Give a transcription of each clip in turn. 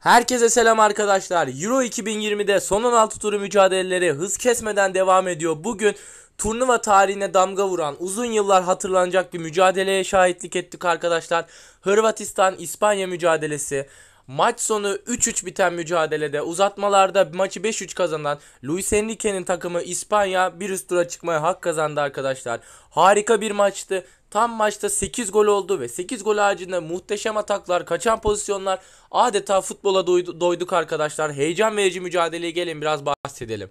Herkese selam arkadaşlar. Euro 2020'de son 16 turu mücadeleleri hız kesmeden devam ediyor. Bugün turnuva tarihine damga vuran uzun yıllar hatırlanacak bir mücadeleye şahitlik ettik arkadaşlar. Hırvatistan İspanya mücadelesi, Maç sonu 3-3 biten mücadelede uzatmalarda maçı 5-3 kazanan Luis Enrique'nin takımı İspanya bir üst tura çıkmaya hak kazandı arkadaşlar. Harika bir maçtı. Tam maçta 8 gol oldu ve 8 gol haricinde muhteşem ataklar, kaçan pozisyonlar adeta futbola doyduk arkadaşlar. Heyecan verici mücadeleye gelin biraz bahsedelim.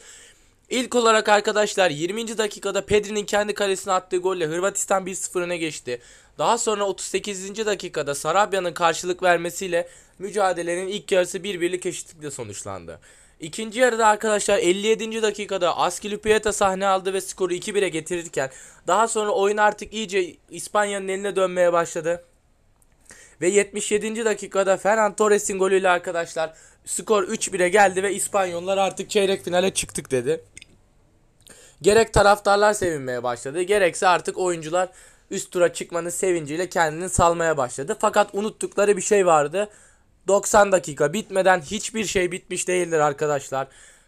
İlk olarak arkadaşlar 20. dakikada Pedri'nin kendi kalesine attığı golle Hırvatistan 1-0 öne geçti. Daha sonra 38. dakikada Sarabia'nın karşılık vermesiyle mücadelenin ilk yarısı birbirlik eşitlikle sonuçlandı. İkinci yarıda arkadaşlar 57. dakikada Askilicueta sahne aldı ve skoru 2-1'e getirirken daha sonra oyun artık iyice İspanya'nın eline dönmeye başladı. Ve 77. dakikada Ferran Torres'in golüyle arkadaşlar skor 3-1'e geldi ve İspanyollar artık çeyrek finale çıktık dedi. Gerek taraftarlar sevinmeye başladı gerekse artık oyuncular üst tura çıkmanın sevinciyle kendini salmaya başladı. Fakat unuttukları bir şey vardı. 90 dakika bitmeden hiçbir şey bitmiş değildir arkadaşlar.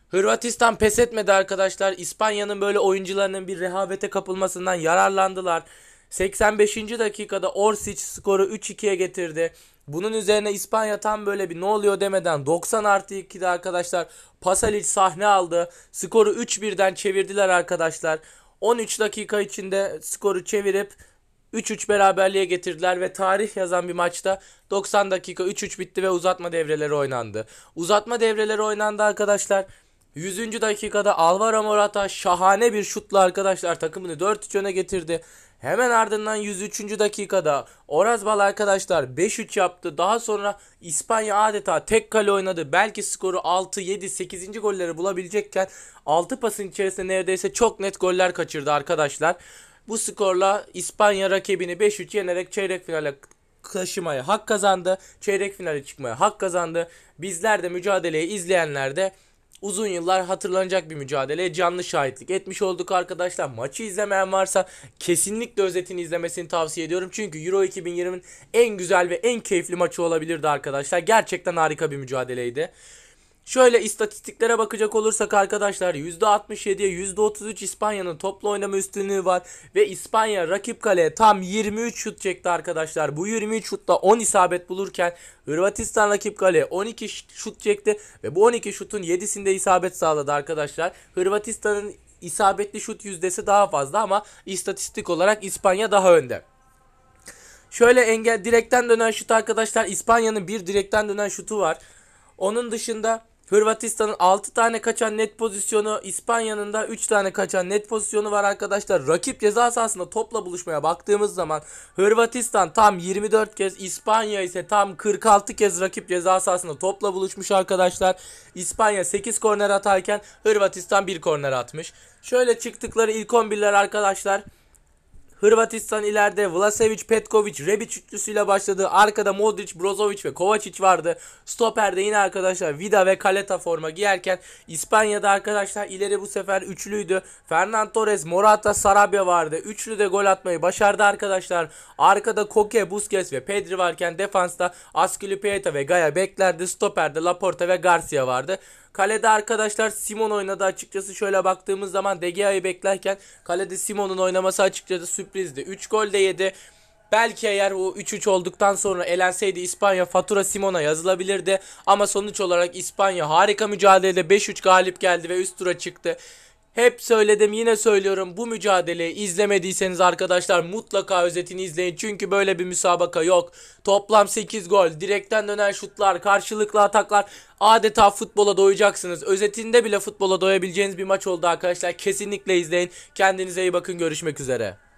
Hırvatistan pes etmedi arkadaşlar. İspanya'nın böyle oyuncularının bir rehavete kapılmasından yararlandılar. 85. dakikada Orsic skoru 3-2'ye getirdi. Bunun üzerine İspanya tam böyle bir ne oluyor demeden 90 artı 2'de arkadaşlar Pasalic sahne aldı. Skoru 3-1'den çevirdiler arkadaşlar. 13 dakika içinde skoru çevirip 3-3 beraberliğe getirdiler ve tarih yazan bir maçta 90 dakika 3-3 bitti ve uzatma devreleri oynandı. Uzatma devreleri oynandı arkadaşlar. 100. dakikada Alvaro Morata şahane bir şutla arkadaşlar takımını 4-3 öne getirdi. Hemen ardından 103. dakikada Orazbal arkadaşlar 5-3 yaptı. Daha sonra İspanya adeta tek kale oynadı. Belki skoru 6, 7, 8. golleri bulabilecekken 6 pasın içerisinde neredeyse çok net goller kaçırdı arkadaşlar. Bu skorla İspanya rakibini 5-3 yenerek çeyrek finale taşımaya hak kazandı. Çeyrek finale çıkmaya hak kazandı. Bizler de mücadeleyi izleyenler de uzun yıllar hatırlanacak bir mücadeleye canlı şahitlik etmiş olduk arkadaşlar. Maçı izlemeyen varsa kesinlikle özetini izlemesini tavsiye ediyorum. Çünkü Euro 2020'nin en güzel ve en keyifli maçı olabilirdi arkadaşlar. Gerçekten harika bir mücadeleydi. Şöyle istatistiklere bakacak olursak arkadaşlar %67'ye %33 İspanya'nın toplu oynama üstünlüğü var. Ve İspanya rakip kaleye tam 23 şut çekti arkadaşlar. Bu 23 şutta 10 isabet bulurken Hırvatistan rakip kaleye 12 şut çekti. Ve bu 12 şutun 7'sinde isabet sağladı arkadaşlar. Hırvatistan'ın isabetli şut yüzdesi daha fazla ama istatistik olarak İspanya daha önde. Şöyle engel direkten dönen şut arkadaşlar İspanya'nın bir direkten dönen şutu var. Onun dışında Hırvatistan'ın 6 tane kaçan net pozisyonu, İspanya'nın da 3 tane kaçan net pozisyonu var arkadaşlar. Rakip ceza sahasında topla buluşmaya baktığımız zaman Hırvatistan tam 24 kez, İspanya ise tam 46 kez rakip ceza sahasında topla buluşmuş arkadaşlar. İspanya 8 korner atarken Hırvatistan 1 korner atmış. Şöyle çıktıkları ilk 11'ler arkadaşlar. Hırvatistan ileride Vlasevic, Petkovic, Rebic üçlüsüyle başladı. Arkada Modric, Brozovic ve Kovacic vardı. Stoper'de yine arkadaşlar Vida ve Kaleta forma giyerken İspanya'da arkadaşlar ileri bu sefer üçlüydü. Fernand Torres, Morata, Sarabia vardı. Üçlü de gol atmayı başardı arkadaşlar. Arkada Koke, Busquets ve Pedri varken defansta Aspilicueta ve Gaya beklerdi. Stoper'de Laporta ve Garcia vardı. Kalede arkadaşlar Simon oynadı açıkçası şöyle baktığımız zaman De Gea'yı beklerken kalede Simon'un oynaması açıkçası sürprizdi. 3 gol de yedi. Belki eğer o 3-3 olduktan sonra elenseydi İspanya fatura Simon'a yazılabilirdi. Ama sonuç olarak İspanya harika mücadelede 5-3 galip geldi ve üst tura çıktı. Hep söyledim yine söylüyorum bu mücadeleyi izlemediyseniz arkadaşlar mutlaka özetini izleyin. Çünkü böyle bir müsabaka yok. Toplam 8 gol, direkten dönen şutlar, karşılıklı ataklar adeta futbola doyacaksınız. Özetinde bile futbola doyabileceğiniz bir maç oldu arkadaşlar. Kesinlikle izleyin. Kendinize iyi bakın görüşmek üzere.